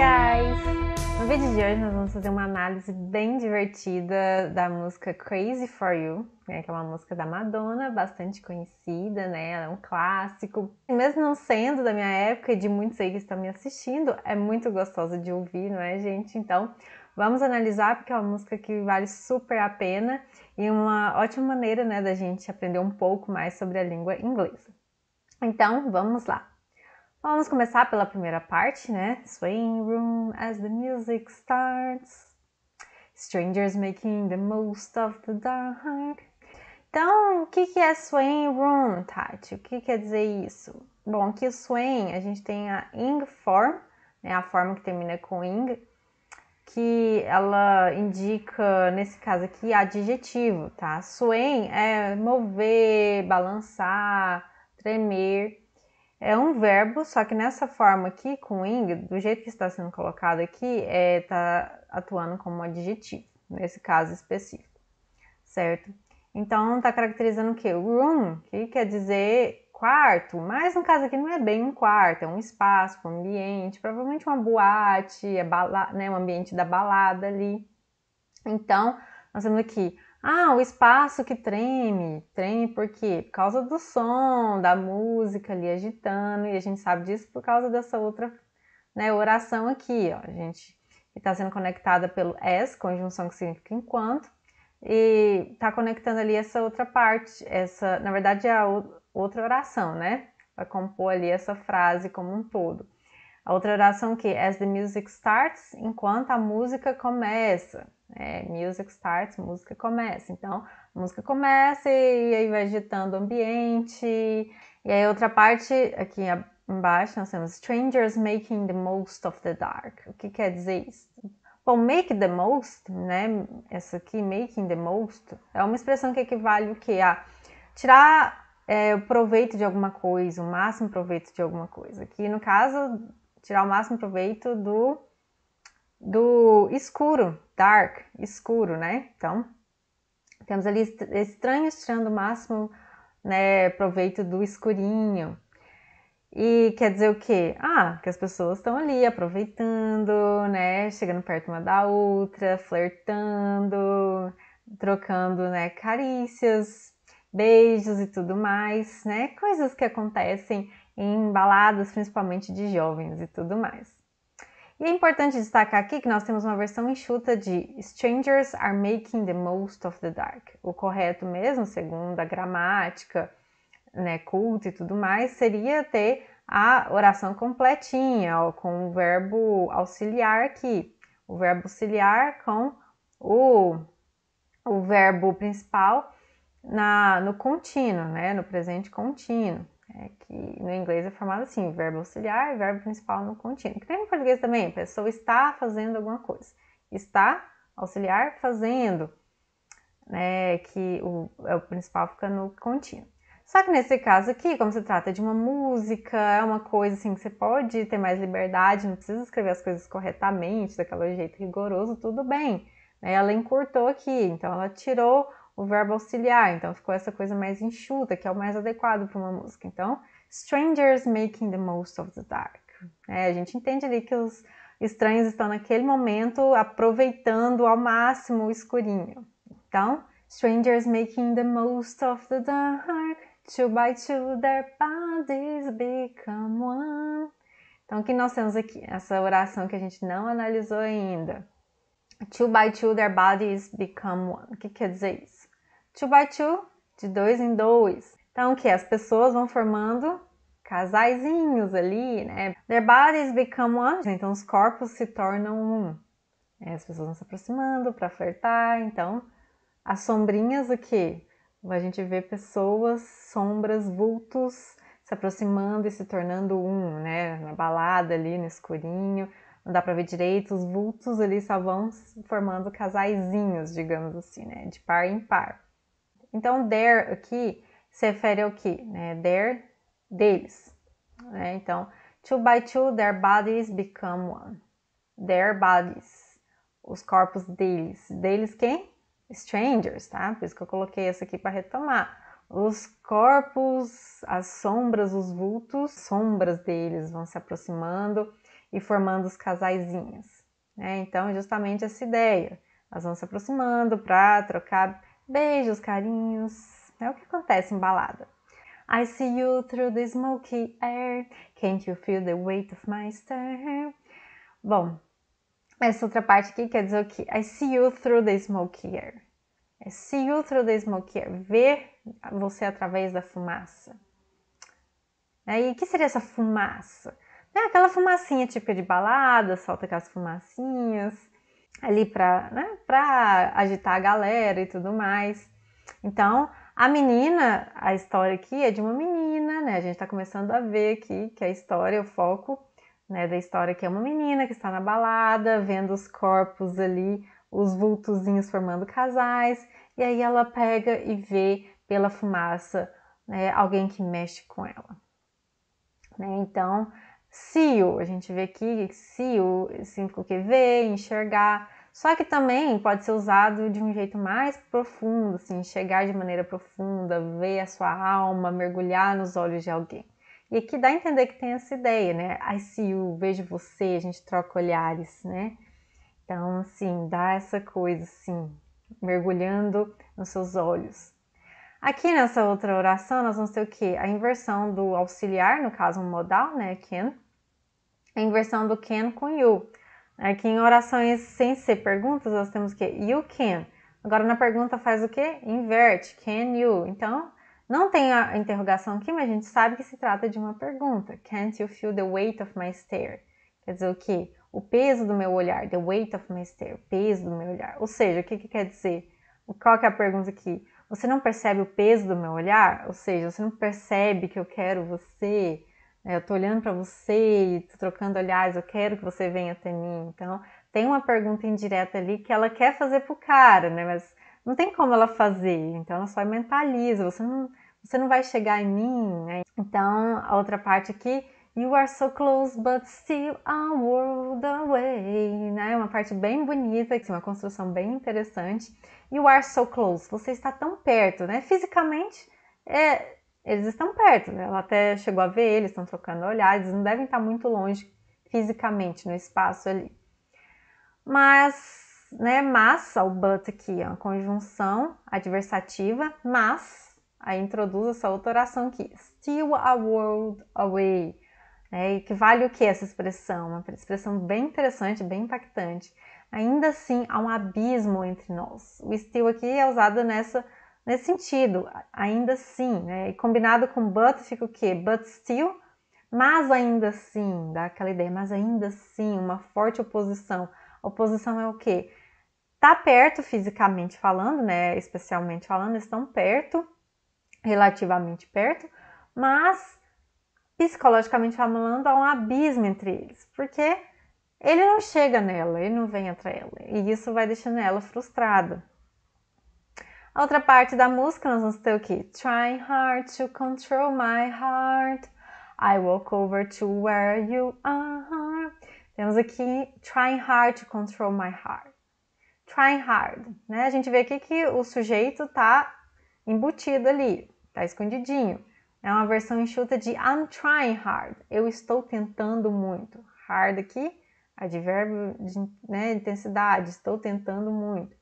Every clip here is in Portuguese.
guys! No vídeo de hoje nós vamos fazer uma análise bem divertida da música Crazy For You, né, que é uma música da Madonna, bastante conhecida, né, ela é um clássico. E mesmo não sendo da minha época e de muitos aí que estão me assistindo, é muito gostosa de ouvir, não é, gente? Então, vamos analisar porque é uma música que vale super a pena e uma ótima maneira, né, da gente aprender um pouco mais sobre a língua inglesa. Então, vamos lá! Vamos começar pela primeira parte, né? Swing room as the music starts. Strangers making the most of the dark. Então, o que, que é swing room, Tati? O que quer dizer isso? Bom, aqui o swing, a gente tem a ing form, né? A forma que termina com ing, que ela indica, nesse caso aqui, adjetivo, tá? Swing é mover, balançar, tremer. É um verbo, só que nessa forma aqui, com ing, do jeito que está sendo colocado aqui, está é, tá atuando como adjetivo, nesse caso específico, certo? Então, está caracterizando o quê? Room, que quer dizer quarto, mas no caso aqui não é bem um quarto, é um espaço, um ambiente, provavelmente uma boate, é bala, né, um ambiente da balada ali. Então, nós temos aqui ah, o espaço que treme, treme por quê? Por causa do som, da música ali agitando, e a gente sabe disso por causa dessa outra né, oração aqui, ó, a gente está sendo conectada pelo as, conjunção que significa enquanto, e está conectando ali essa outra parte, essa, na verdade, é a outra oração, né? Para compor ali essa frase como um todo. A outra oração que é, as the music starts, enquanto a música começa. É, music starts, música começa. Então, a música começa e, aí vai agitando o ambiente. E aí outra parte, aqui embaixo, nós temos strangers making the most of the dark. O que quer dizer isso? Bom, make the most, né? Essa aqui, making the most, é uma expressão que equivale o que? A tirar é, o proveito de alguma coisa, o máximo proveito de alguma coisa. Aqui, no caso, tirar o máximo proveito do do escuro, dark, escuro, né? Então, temos ali estranhos tirando o máximo né, proveito do escurinho. E quer dizer o quê? Ah, que as pessoas estão ali aproveitando, né? Chegando perto uma da outra, flertando, trocando, né, carícias, beijos e tudo mais, né? Coisas que acontecem em baladas, principalmente de jovens e tudo mais. E é importante destacar aqui que nós temos uma versão enxuta de Strangers are making the most of the dark. O correto mesmo, segundo a gramática, né, culto e tudo mais, seria ter a oração completinha, ó, com o verbo auxiliar aqui. O verbo auxiliar com o, o verbo principal na, no contínuo, né, no presente contínuo. É que no inglês é formado assim, verbo auxiliar, verbo principal no contínuo. Que tem no português também, a pessoa está fazendo alguma coisa. Está, auxiliar, fazendo. Né, que o, é o principal fica no contínuo. Só que nesse caso aqui, como se trata de uma música, é uma coisa assim que você pode ter mais liberdade, não precisa escrever as coisas corretamente, daquele jeito rigoroso, tudo bem. Né? Ela encurtou aqui, então ela tirou o verbo auxiliar, então ficou essa coisa mais enxuta, que é o mais adequado para uma música. Então, strangers making the most of the dark. É, a gente entende ali que os estranhos estão naquele momento aproveitando ao máximo o escurinho. Então, strangers making the most of the dark, two by two their bodies become one. Então, o que nós temos aqui? Essa oração que a gente não analisou ainda. Two by two their bodies become one. O que quer dizer isso? two by two, de dois em dois. Então, que as pessoas vão formando casaisinhos ali, né? Their bodies become one. Então, os corpos se tornam um. É, as pessoas vão se aproximando para flertar. Então, as sombrinhas, o que? A gente vê pessoas, sombras, vultos se aproximando e se tornando um, né? Na balada ali, no escurinho. Não dá para ver direito, os vultos ali só vão formando casaisinhos, digamos assim, né? De par em par. Então, there aqui se refere ao que? Né? Their, deles. Né? Então, two by two, their bodies become one. Their bodies. Os corpos deles. Deles quem? Strangers, tá? Por isso que eu coloquei essa aqui para retomar. Os corpos, as sombras, os vultos, sombras deles vão se aproximando e formando os casaizinhos. Né? Então, é justamente essa ideia. Elas vão se aproximando para trocar beijos, carinhos. É o que acontece em balada. I see you through the smoky air. Can't you feel the weight of my stare? Bom, essa outra parte aqui quer dizer o quê? I see you through the smoky air. I see you through the smoky air. Ver você através da fumaça. Né? E o que seria essa fumaça? É aquela fumacinha típica de balada, solta aquelas fumacinhas ali para né, agitar a galera e tudo mais. Então, a menina, a história aqui é de uma menina, né? A gente está começando a ver aqui que é a história, o foco né, da história que é uma menina que está na balada, vendo os corpos ali, os vultozinhos formando casais, e aí ela pega e vê pela fumaça né, alguém que mexe com ela. Né? Então, SEO, a gente vê aqui o assim, que ver, enxergar. Só que também pode ser usado de um jeito mais profundo, assim, chegar de maneira profunda, ver a sua alma, mergulhar nos olhos de alguém. E aqui dá a entender que tem essa ideia, né? I see you, vejo você, a gente troca olhares, né? Então, assim, dá essa coisa, assim, mergulhando nos seus olhos. Aqui nessa outra oração, nós vamos ter o quê? A inversão do auxiliar, no caso um modal, né, can. A inversão do can com you. Aqui em orações sem ser perguntas, nós temos o quê? You can. Agora na pergunta faz o quê? Inverte, can you. Então, não tem a interrogação aqui, mas a gente sabe que se trata de uma pergunta. Can't you feel the weight of my stare? Quer dizer o quê? O peso do meu olhar, the weight of my stare, o peso do meu olhar. Ou seja, o que, que quer dizer? Qual que é a pergunta aqui? Você não percebe o peso do meu olhar? Ou seja, você não percebe que eu quero você? Né? Eu tô olhando para você e tô trocando olhares, eu quero que você venha até mim. Então, tem uma pergunta indireta ali que ela quer fazer pro cara, né? Mas não tem como ela fazer. Então, ela só mentaliza. Você não, você não vai chegar em mim, né? Então, a outra parte aqui You are so close, but still a world away. Né? Uma parte bem bonita, que é uma construção bem interessante. You are so close. Você está tão perto, né? Fisicamente, é, eles estão perto. Né? Ela até chegou a ver eles, estão trocando olhares. Eles não devem estar muito longe fisicamente no espaço ali. Mas, né? Massa, o but aqui, a conjunção adversativa. Mas, aí introduz essa outra oração aqui. Still a world away é, e que vale o que essa expressão? Uma expressão bem interessante, bem impactante. Ainda assim, há um abismo entre nós. O still aqui é usado nessa, nesse sentido, ainda assim. Né? E combinado com but fica o que But still, mas ainda assim, dá aquela ideia, mas ainda assim, uma forte oposição. Oposição é o que Tá perto fisicamente falando, né? Especialmente falando, estão perto, relativamente perto, mas psicologicamente falando, há um abismo entre eles, porque ele não chega nela, ele não vem até ela, e isso vai deixando ela frustrada. A outra parte da música, nós vamos ter o que? Trying hard to control my heart, I walk over to where you are. Temos aqui trying hard to control my heart. Trying hard, né? A gente vê aqui que o sujeito tá embutido ali, tá escondidinho. É uma versão enxuta de I'm trying hard. Eu estou tentando muito. Hard aqui, advérbio de né, intensidade. Estou tentando muito.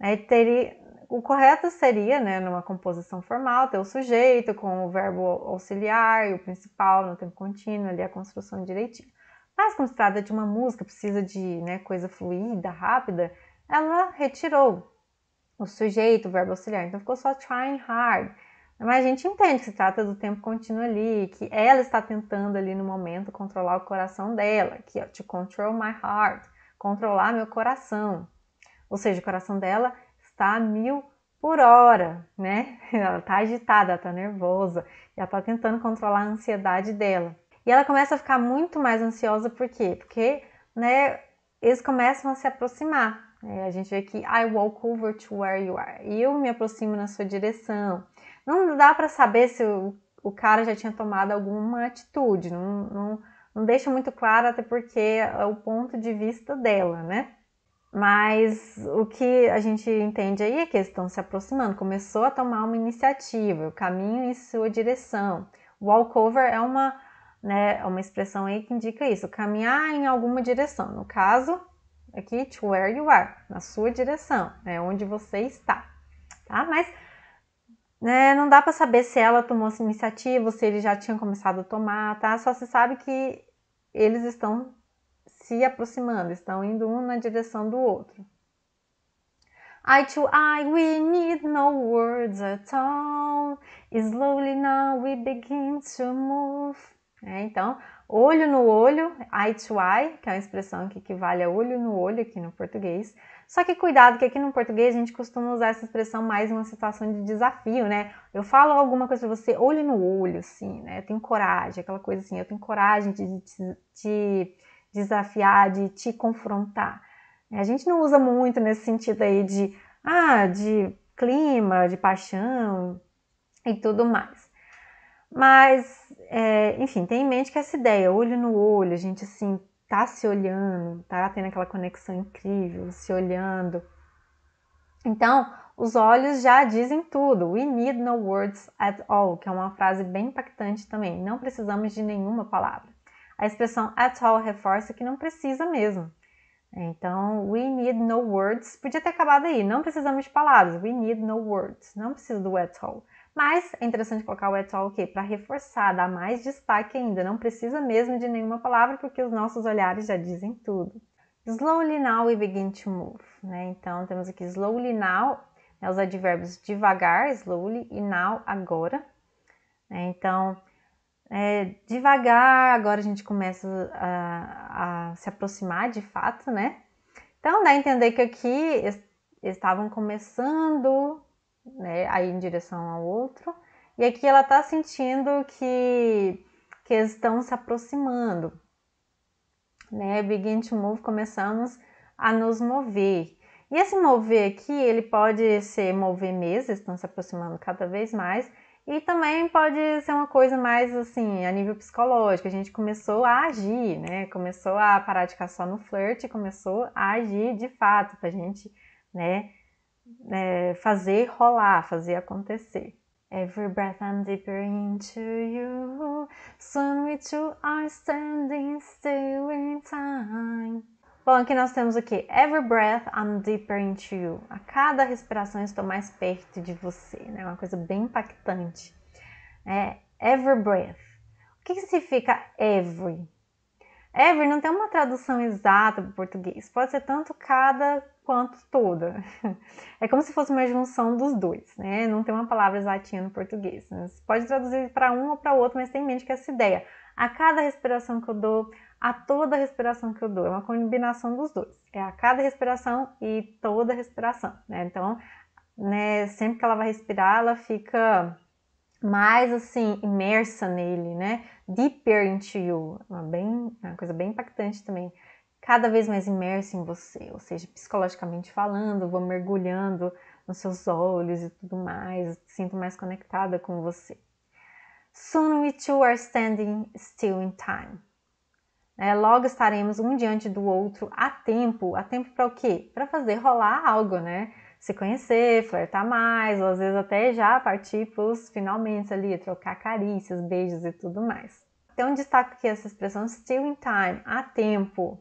É, teria, o correto seria, né, numa composição formal, ter o sujeito com o verbo auxiliar e o principal no tempo contínuo, ali a construção direitinho. Mas como se trata de uma música, precisa de né, coisa fluida, rápida, ela retirou o sujeito, o verbo auxiliar. Então ficou só trying hard. Mas a gente entende que se trata do tempo contínuo ali, que ela está tentando ali no momento controlar o coração dela, que é to control my heart, controlar meu coração. Ou seja, o coração dela está a mil por hora, né? Ela está agitada, ela está nervosa, e ela está tentando controlar a ansiedade dela. E ela começa a ficar muito mais ansiosa, por quê? Porque, né, eles começam a se aproximar. Né? A gente vê que I walk over to where you are. Eu me aproximo na sua direção não dá para saber se o, o, cara já tinha tomado alguma atitude, não, não, não deixa muito claro, até porque é o ponto de vista dela, né? Mas o que a gente entende aí é que eles estão se aproximando, começou a tomar uma iniciativa, o caminho em sua direção. Walkover é uma, né, é uma expressão aí que indica isso, caminhar em alguma direção. No caso, aqui, to where you are, na sua direção, é né, onde você está. Tá? Mas né? Não dá para saber se ela tomou essa iniciativa, se ele já tinha começado a tomar, tá? Só se sabe que eles estão se aproximando, estão indo um na direção do outro. Eye to eye, we need no words at all. Slowly now we begin to move. É, então, olho no olho, eye to eye, que é uma expressão que equivale a olho no olho aqui no português. Só que cuidado, que aqui no português a gente costuma usar essa expressão mais em uma situação de desafio, né? Eu falo alguma coisa pra você, olho no olho, assim, né? Eu tenho coragem, aquela coisa assim, eu tenho coragem de te desafiar, de te confrontar. A gente não usa muito nesse sentido aí de, ah, de clima, de paixão e tudo mais. Mas, é, enfim, tem em mente que essa ideia, olho no olho, a gente assim tá se olhando, tá tendo aquela conexão incrível, se olhando. Então, os olhos já dizem tudo. We need no words at all, que é uma frase bem impactante também. Não precisamos de nenhuma palavra. A expressão at all reforça que não precisa mesmo. Então, we need no words podia ter acabado aí. Não precisamos de palavras. We need no words. Não precisa do at all. Mas é interessante colocar o at all o quê? Para reforçar, dar mais destaque ainda. Não precisa mesmo de nenhuma palavra, porque os nossos olhares já dizem tudo. Slowly now we begin to move. Né? Então temos aqui slowly now, né, os advérbios devagar, slowly, e now, agora. Né? Então, é, devagar, agora a gente começa a, a se aproximar de fato, né? Então dá a entender que aqui estavam começando né, aí em direção ao outro. E aqui ela está sentindo que, que eles estão se aproximando. Né? Begin to move, começamos a nos mover. E esse mover aqui, ele pode ser mover mesas, estão se aproximando cada vez mais, e também pode ser uma coisa mais assim, a nível psicológico. A gente começou a agir, né? Começou a parar de ficar só no flirt, começou a agir de fato pra gente, né? é, fazer rolar, fazer acontecer. Every breath I'm deeper into you, soon we two are standing still in time. Bom, aqui nós temos o que? Every breath I'm deeper into you. A cada respiração estou mais perto de você, né? Uma coisa bem impactante. É every breath. O que, que significa every? Ever não tem uma tradução exata para o português, pode ser tanto cada quanto toda. É como se fosse uma junção dos dois, né? Não tem uma palavra exatinha no português. Né? Você pode traduzir para um ou para outro, mas tem em mente que é essa ideia. A cada respiração que eu dou, a toda respiração que eu dou, é uma combinação dos dois. É a cada respiração e toda respiração, né? Então, né, sempre que ela vai respirar, ela fica mais assim imersa nele, né? Deeper into you, uma bem, uma coisa bem impactante também. Cada vez mais imersa em você, ou seja, psicologicamente falando, vou mergulhando nos seus olhos e tudo mais, sinto mais conectada com você. Soon we two are standing still in time. É, logo estaremos um diante do outro a tempo, a tempo para o quê? Para fazer rolar algo, né? se conhecer, flertar mais, ou às vezes até já partir para os finalmente ali, trocar carícias, beijos e tudo mais. Então destaco aqui essa expressão still in time, há tempo,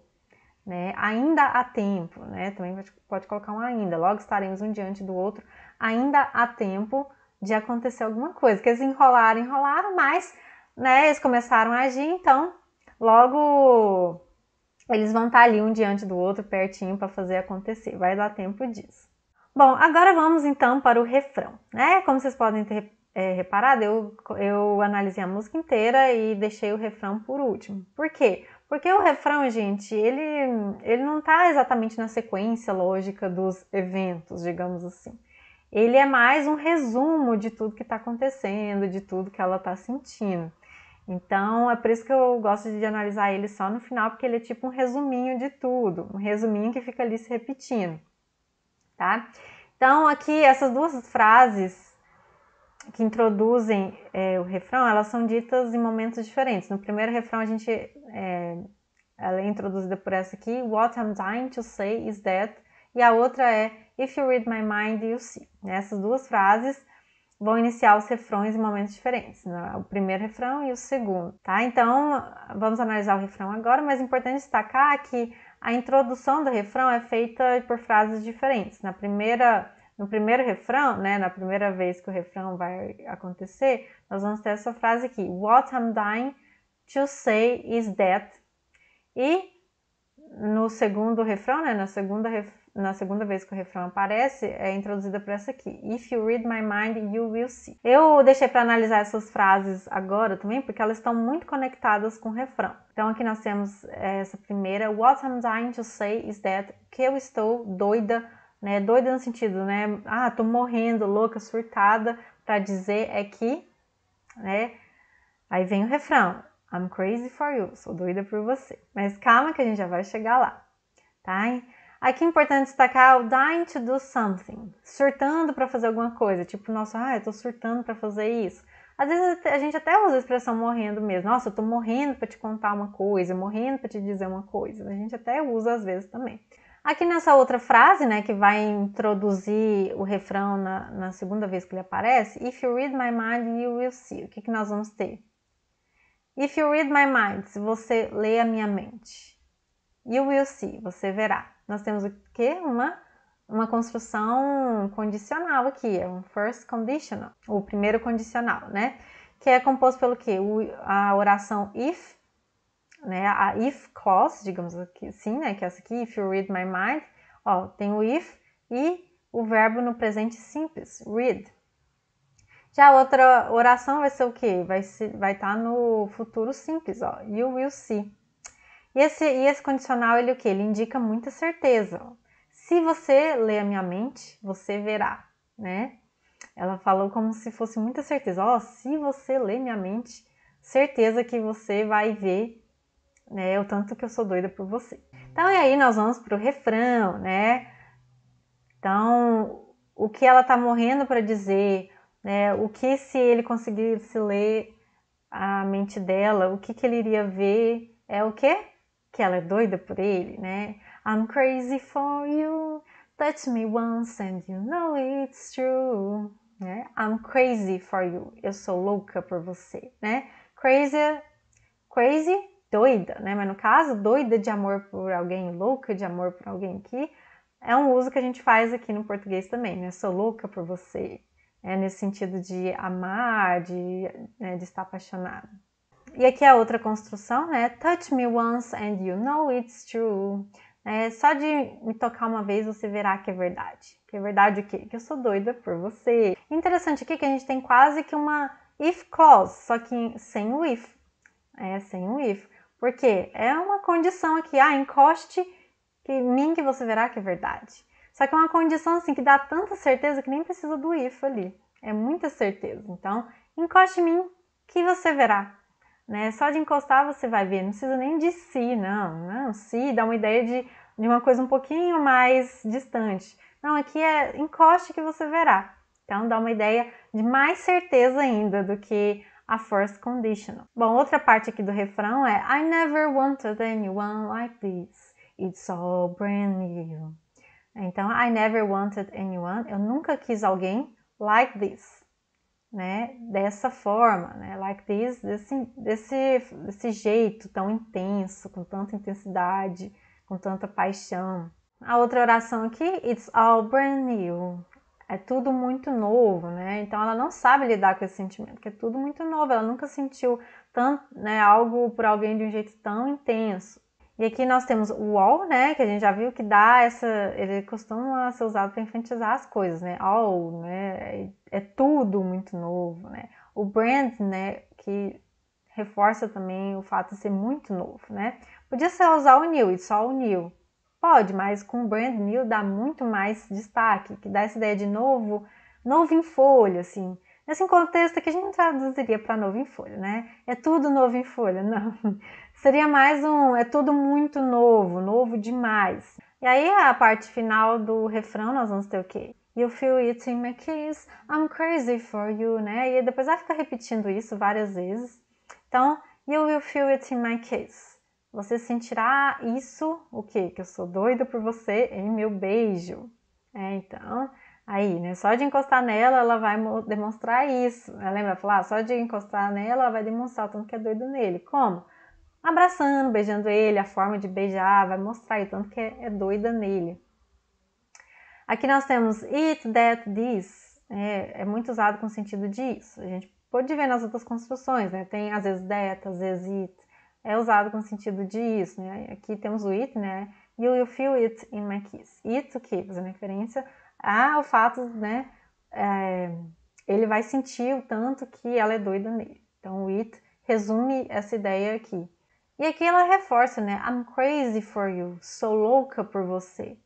né? Ainda há tempo, né? Também pode colocar um ainda, logo estaremos um diante do outro, ainda há tempo de acontecer alguma coisa, que eles enrolaram, enrolaram, mas, né, eles começaram a agir, então logo eles vão estar ali um diante do outro, pertinho para fazer acontecer. Vai dar tempo disso. Bom, agora vamos então para o refrão, né? Como vocês podem ter é, reparado, eu, eu analisei a música inteira e deixei o refrão por último. Por quê? Porque o refrão, gente, ele, ele não está exatamente na sequência lógica dos eventos, digamos assim. Ele é mais um resumo de tudo que está acontecendo, de tudo que ela está sentindo. Então, é por isso que eu gosto de analisar ele só no final, porque ele é tipo um resuminho de tudo, um resuminho que fica ali se repetindo tá? Então, aqui, essas duas frases que introduzem é, o refrão, elas são ditas em momentos diferentes. No primeiro refrão, a gente é, ela é introduzida por essa aqui, What I'm dying to say is that, e a outra é If you read my mind, you see. Né? Essas duas frases vão iniciar os refrões em momentos diferentes, né? o primeiro refrão e o segundo, tá? Então, vamos analisar o refrão agora, mas é importante destacar que a introdução do refrão é feita por frases diferentes. Na primeira, no primeiro refrão, né, na primeira vez que o refrão vai acontecer, nós vamos ter essa frase aqui: What I'm dying to say is that. E no segundo refrão, né, na segunda na segunda vez que o refrão aparece, é introduzida por essa aqui. If you read my mind, you will see. Eu deixei para analisar essas frases agora também, porque elas estão muito conectadas com o refrão. Então aqui nós temos é, essa primeira. What I'm dying to say is that que eu estou doida, né? Doida no sentido, né? Ah, tô morrendo, louca, surtada, para dizer é que, né? Aí vem o refrão. I'm crazy for you, sou doida por você. Mas calma que a gente já vai chegar lá, tá? Aqui é importante destacar o dying to do something, surtando para fazer alguma coisa, tipo, nossa, ah, eu tô surtando para fazer isso. Às vezes a gente até usa a expressão morrendo mesmo. Nossa, eu tô morrendo para te contar uma coisa, morrendo para te dizer uma coisa. A gente até usa às vezes também. Aqui nessa outra frase, né, que vai introduzir o refrão na, na, segunda vez que ele aparece, If you read my mind, you will see. O que, que nós vamos ter? If you read my mind, se você lê a minha mente, you will see, você verá nós temos o quê? Uma, uma construção condicional aqui, é um first conditional, o primeiro condicional, né? Que é composto pelo quê? O, a oração if, né? A if clause, digamos assim, né? Que é essa aqui, if you read my mind, ó, tem o if e o verbo no presente simples, read. Já a outra oração vai ser o quê? Vai estar vai tá no futuro simples, ó. You will see. E esse, e esse condicional, ele o que? Ele indica muita certeza. Se você ler a minha mente, você verá, né? Ela falou como se fosse muita certeza. Ó, oh, se você ler minha mente, certeza que você vai ver né, o tanto que eu sou doida por você. Então, e aí nós vamos pro refrão, né? Então, o que ela tá morrendo para dizer, né? O que se ele conseguisse ler a mente dela, o que, que ele iria ver, é o quê? que ela é doida por ele, né? I'm crazy for you, touch me once and you know it's true. Né? I'm crazy for you, eu sou louca por você, né? Crazy, crazy, doida, né? Mas no caso, doida de amor por alguém, louca de amor por alguém aqui, é um uso que a gente faz aqui no português também, né? Sou louca por você, é nesse sentido de amar, de, né, de estar apaixonado. E aqui é a outra construção, né? Touch me once and you know it's true. É, só de me tocar uma vez você verá que é verdade. Que é verdade o quê? Que eu sou doida por você. Interessante aqui que a gente tem quase que uma if clause, só que sem o if. É, sem o if. Porque é uma condição aqui, ah, encoste que mim que você verá que é verdade. Só que é uma condição assim que dá tanta certeza que nem precisa do if ali. É muita certeza. Então, encoste em mim que você verá né? Só de encostar você vai ver, não precisa nem de si, não. Não, si dá uma ideia de, de uma coisa um pouquinho mais distante. Não, aqui é encoste que você verá. Então dá uma ideia de mais certeza ainda do que a first conditional. Bom, outra parte aqui do refrão é I never wanted anyone like this. It's all brand new. Então, I never wanted anyone. Eu nunca quis alguém like this né, dessa forma, né, like this, desse, desse, desse jeito tão intenso, com tanta intensidade, com tanta paixão. A outra oração aqui, it's all brand new, é tudo muito novo, né? Então ela não sabe lidar com esse sentimento, que é tudo muito novo. Ela nunca sentiu tanto, né, algo por alguém de um jeito tão intenso. E aqui nós temos o all, né, que a gente já viu que dá essa, ele costuma ser usado para enfatizar as coisas, né? All, né, é, é tudo muito novo, né? O brand, né, que reforça também o fato de ser muito novo, né? Podia ser usar o new e só o new. Pode, mas com brand new dá muito mais destaque, que dá essa ideia de novo, novo em folha, assim. Nesse contexto aqui a gente não traduziria para novo em folha, né? É tudo novo em folha, não. Seria mais um é tudo muito novo, novo demais. E aí a parte final do refrão nós vamos ter o quê? You feel it in my kiss, I'm crazy for you, né? E depois vai ficar repetindo isso várias vezes. Então, you will feel it in my kiss. Você sentirá isso, o quê? Que eu sou doida por você em meu beijo. É, então, aí, né? Só de encostar nela, ela vai demonstrar isso. Ela né? lembra falar, ah, só de encostar nela, ela vai demonstrar o tanto que é doido nele. Como? abraçando, beijando ele, a forma de beijar, vai mostrar o tanto que é, é, doida nele. Aqui nós temos it, that, this, é, é muito usado com o sentido disso. A gente pode ver nas outras construções, né? Tem às vezes that, às vezes it, é usado com o sentido disso, né? Aqui temos o it, né? You will feel it in my kiss. It, o que? Fazendo referência ao fato, né? É, ele vai sentir o tanto que ela é doida nele. Então, o it resume essa ideia aqui. E aqui ela reforça, né? I'm crazy for you. Sou louca por você.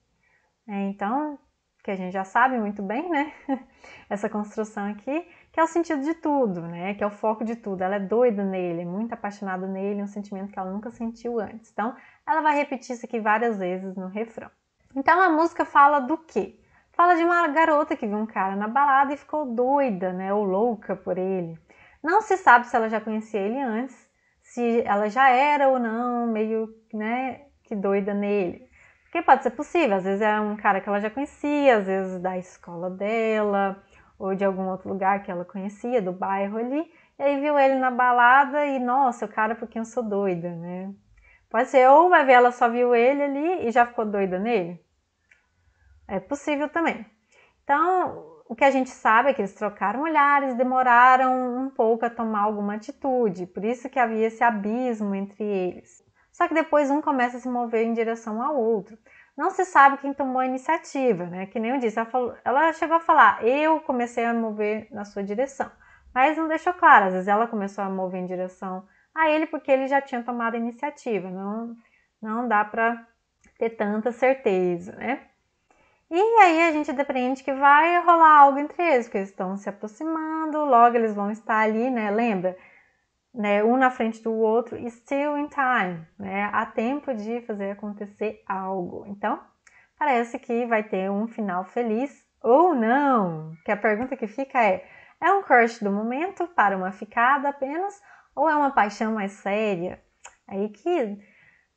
É, então, que a gente já sabe muito bem, né? Essa construção aqui, que é o sentido de tudo, né? Que é o foco de tudo. Ela é doida nele, é muito apaixonada nele, é um sentimento que ela nunca sentiu antes. Então, ela vai repetir isso aqui várias vezes no refrão. Então, a música fala do quê? Fala de uma garota que viu um cara na balada e ficou doida, né? Ou louca por ele. Não se sabe se ela já conhecia ele antes, se ela já era ou não meio, né, que doida nele. Porque pode ser possível, às vezes é um cara que ela já conhecia, às vezes da escola dela, ou de algum outro lugar que ela conhecia, do bairro ali, e aí viu ele na balada e, nossa, o cara por quem eu sou doida, né? Pode ser, ou vai ver, ela só viu ele ali e já ficou doida nele. É possível também. Então, o que a gente sabe é que eles trocaram olhares, demoraram um pouco a tomar alguma atitude, por isso que havia esse abismo entre eles. Só que depois um começa a se mover em direção ao outro. Não se sabe quem tomou a iniciativa, né? Que nem eu disse, ela, falou, ela chegou a falar, eu comecei a mover na sua direção. Mas não deixou claro, às vezes ela começou a mover em direção a ele porque ele já tinha tomado a iniciativa. Não, não dá para ter tanta certeza, né? E aí a gente depreende que vai rolar algo entre eles, porque eles estão se aproximando, logo eles vão estar ali, né? Lembra? Né, um na frente do outro, still in time, né? Há tempo de fazer acontecer algo. Então, parece que vai ter um final feliz ou não. Que a pergunta que fica é: é um crush do momento para uma ficada apenas ou é uma paixão mais séria? Aí que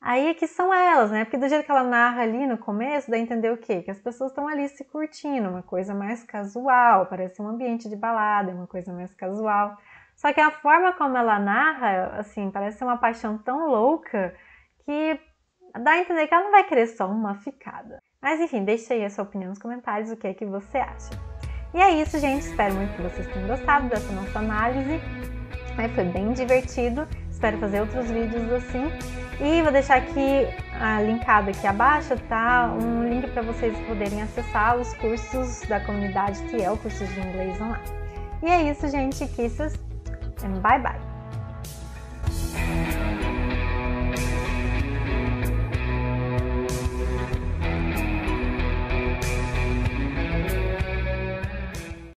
Aí é que são elas, né? Porque do jeito que ela narra ali no começo, dá a entender o quê? Que as pessoas estão ali se curtindo, uma coisa mais casual, parece um ambiente de balada, é uma coisa mais casual. Só que a forma como ela narra, assim, parece ser uma paixão tão louca que dá a entender que ela não vai querer só uma ficada. Mas enfim, deixa aí a sua opinião nos comentários, o que é que você acha. E é isso, gente. Espero muito que vocês tenham gostado dessa nossa análise. Foi bem divertido espero fazer outros vídeos assim. E vou deixar aqui ah, linkado aqui abaixo, tá? Um link para vocês poderem acessar os cursos da comunidade que é o curso de inglês online. E é isso, gente. Kisses and bye bye!